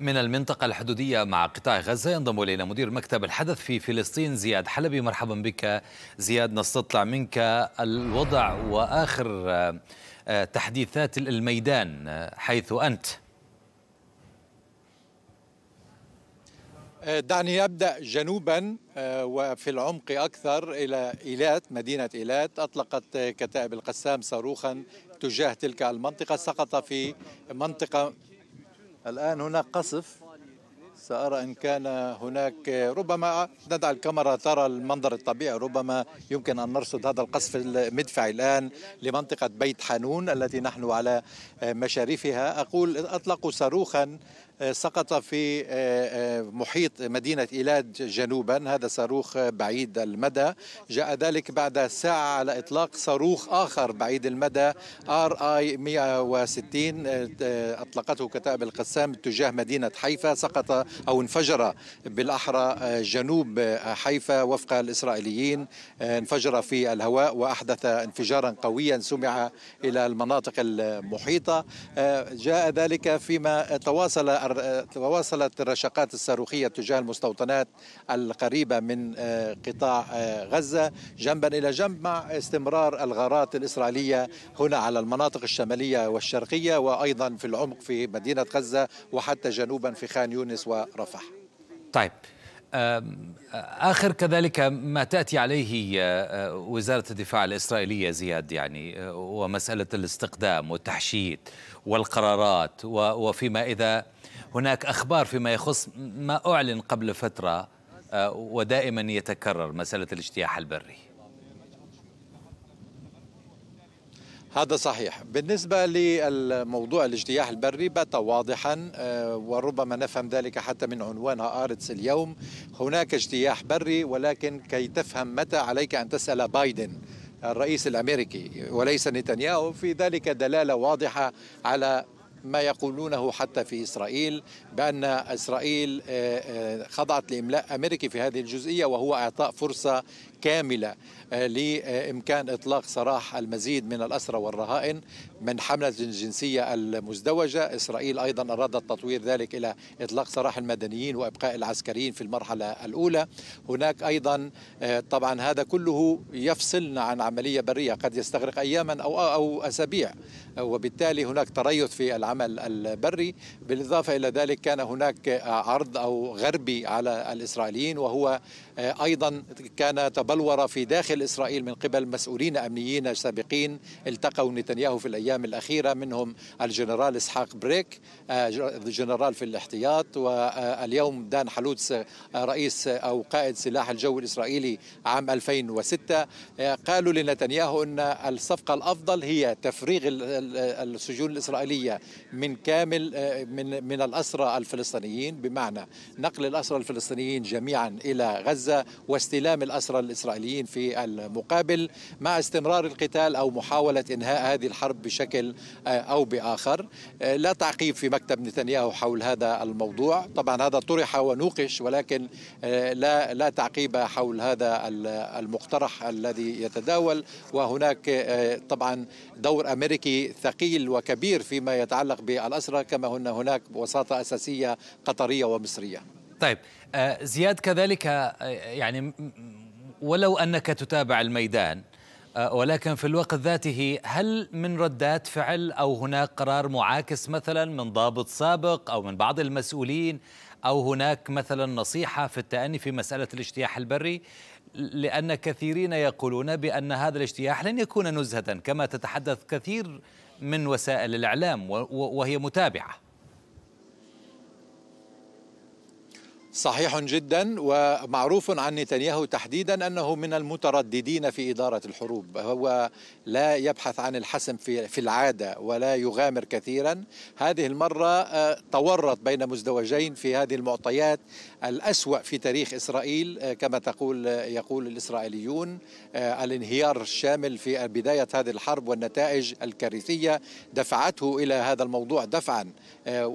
من المنطقة الحدودية مع قطاع غزة ينضم إلينا مدير مكتب الحدث في فلسطين زياد حلبي مرحبا بك زياد نستطلع منك الوضع وآخر آه، آه، تحديثات الميدان آه، حيث أنت دعني أبدأ جنوبا وفي العمق أكثر إلى إيلات مدينة إيلات أطلقت كتائب القسام صاروخا تجاه تلك المنطقة سقط في منطقة الآن هناك قصف سأرى إن كان هناك ربما ندع الكاميرا ترى المنظر الطبيعي ربما يمكن أن نرصد هذا القصف المدفعي الآن لمنطقة بيت حانون التي نحن على مشارفها أقول أطلقوا صاروخا سقط في آه، آه، محيط مدينة إيلاد جنوبا هذا صاروخ بعيد المدى جاء ذلك بعد ساعة على إطلاق صاروخ آخر بعيد المدى آر آي 160 آه، أطلقته كتائب القسام تجاه مدينة حيفا سقط أو انفجر بالأحرى جنوب حيفا وفق الإسرائيليين انفجر في الهواء وأحدث انفجارا قويا سمع إلى المناطق المحيطة جاء ذلك فيما تواصل وواصلت الرشقات الصاروخية تجاه المستوطنات القريبة من آه، قطاع آه، غزة جنبا إلى جنب مع استمرار الغارات الإسرائيلية هنا على المناطق الشمالية والشرقية وأيضا في العمق في مدينة غزة وحتى جنوبا في خان يونس ورفح طيب آخر كذلك ما تأتي عليه آه، وزارة الدفاع الإسرائيلية زياد يعني ومسألة الاستقدام والتحشيد والقرارات وفيما إذا هناك أخبار فيما يخص ما أعلن قبل فترة آه، ودائما يتكرر مسألة الاجتياح البري هذا صحيح بالنسبة للموضوع الاجتياح البري بات واضحا آه، وربما نفهم ذلك حتى من عنوان آرتس اليوم هناك اجتياح بري ولكن كي تفهم متى عليك أن تسأل بايدن الرئيس الامريكي وليس نتنياهو في ذلك دلاله واضحه على ما يقولونه حتى في إسرائيل بأن إسرائيل آه، آه، خضعت لإملاء أمريكي في هذه الجزئية وهو إعطاء فرصة كاملة آه، لإمكان إطلاق سراح المزيد من الأسرى والرهائن من حملة الجنسية المزدوجة إسرائيل أيضا أرادت تطوير ذلك إلى إطلاق سراح المدنيين وإبقاء العسكريين في المرحلة الأولى هناك أيضا آه، طبعا هذا كله يفصلنا عن عملية برية قد يستغرق أياما أو, أو أسابيع وبالتالي هناك تريث في العمل البري بالإضافة إلى ذلك كان هناك عرض أو غربي على الإسرائيليين وهو آه، أيضا كان تبع البلورة في داخل إسرائيل من قبل مسؤولين أمنيين سابقين التقوا نتنياهو في الأيام الأخيرة منهم الجنرال إسحاق بريك آه، جنرال في الاحتياط واليوم دان حلوتس آه، رئيس أو قائد سلاح الجو الإسرائيلي عام 2006 آه، قالوا لنتنياهو أن الصفقة الأفضل هي تفريغ السجون الإسرائيلية من كامل من من الأسرى الفلسطينيين بمعنى نقل الأسرى الفلسطينيين جميعا إلى غزة واستلام الأسرى الإسرائيليين في المقابل مع استمرار القتال أو محاولة إنهاء هذه الحرب بشكل آه، أو بآخر آه، لا تعقيب في مكتب نتنياهو حول هذا الموضوع طبعا هذا طرح ونوقش ولكن آه، لا لا تعقيب حول هذا المقترح الذي يتداول وهناك طبعا دور أمريكي ثقيل وكبير فيما يتعلق بالأسرى كما هنا هناك وساطة أساسية قطرية ومصرية طيب زياد كذلك يعني ولو أنك تتابع الميدان آه، ولكن في الوقت ذاته هل من ردات فعل أو هناك قرار معاكس مثلا من ضابط سابق أو من بعض المسؤولين أو هناك مثلا نصيحة في التأني في مسألة الاجتياح البري لأن كثيرين يقولون بأن هذا الاجتياح لن يكون نزهة كما تتحدث كثير من وسائل الإعلام وهي متابعة صحيح جدا ومعروف عن نتنياهو تحديدا انه من المترددين في اداره الحروب هو لا يبحث عن الحسم في في العاده ولا يغامر كثيرا هذه المره آه، تورط بين مزدوجين في هذه المعطيات الاسوا في تاريخ اسرائيل آه، كما تقول آه، يقول الاسرائيليون الانهيار الشامل في بدايه هذه الحرب والنتائج الكارثيه دفعته الى هذا الموضوع دفعا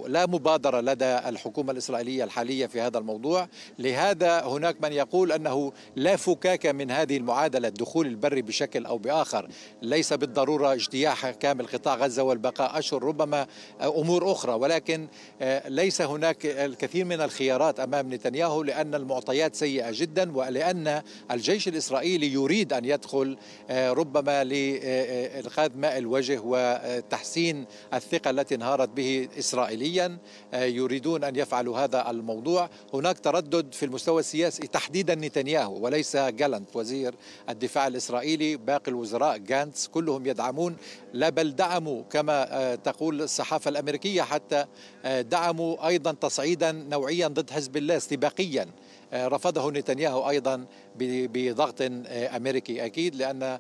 لا مبادره لدى الحكومه الاسرائيليه الحاليه في هذا الموضوع لهذا هناك من يقول أنه لا فكاك من هذه المعادلة الدخول البري بشكل أو بآخر ليس بالضرورة اجتياح كامل قطاع غزة والبقاء أشهر ربما أمور أخرى ولكن آه، ليس هناك الكثير من الخيارات أمام نتنياهو لأن المعطيات سيئة جدا ولأن الجيش الإسرائيلي يريد أن يدخل آه، ربما لإنقاذ آه، ماء الوجه وتحسين الثقة التي انهارت به إسرائيليا يريدون أن يفعلوا هذا الموضوع هناك تردد في المستوى السياسي تحديدا نتنياهو وليس جالنت وزير الدفاع الإسرائيلي باقي الوزراء جانتس كلهم يدعمون لا بل دعموا كما آه، تقول الصحافة الأمريكية حتى آه، دعموا أيضا تصعيدا نوعيا ضد حزب الله استباقيا آه، رفضه نتنياهو ايضا بضغط آه، امريكي اكيد لان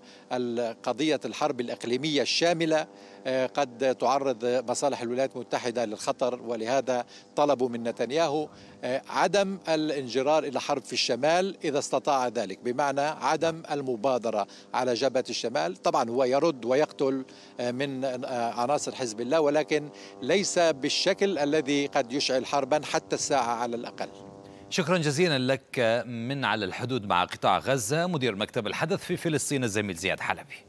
قضيه الحرب الاقليميه الشامله آه، قد تعرض مصالح الولايات المتحده للخطر ولهذا طلبوا من نتنياهو عدم الانجرار الى حرب في الشمال اذا استطاع ذلك بمعنى عدم المبادره على جبهه الشمال طبعا هو يرد ويقتل من عناصر حزب الله ولكن ليس بالشكل الذي قد يشعل حربا حتى الساعه على الاقل شكرا جزيلا لك من على الحدود مع قطاع غزة مدير مكتب الحدث في فلسطين الزميل زياد حلبي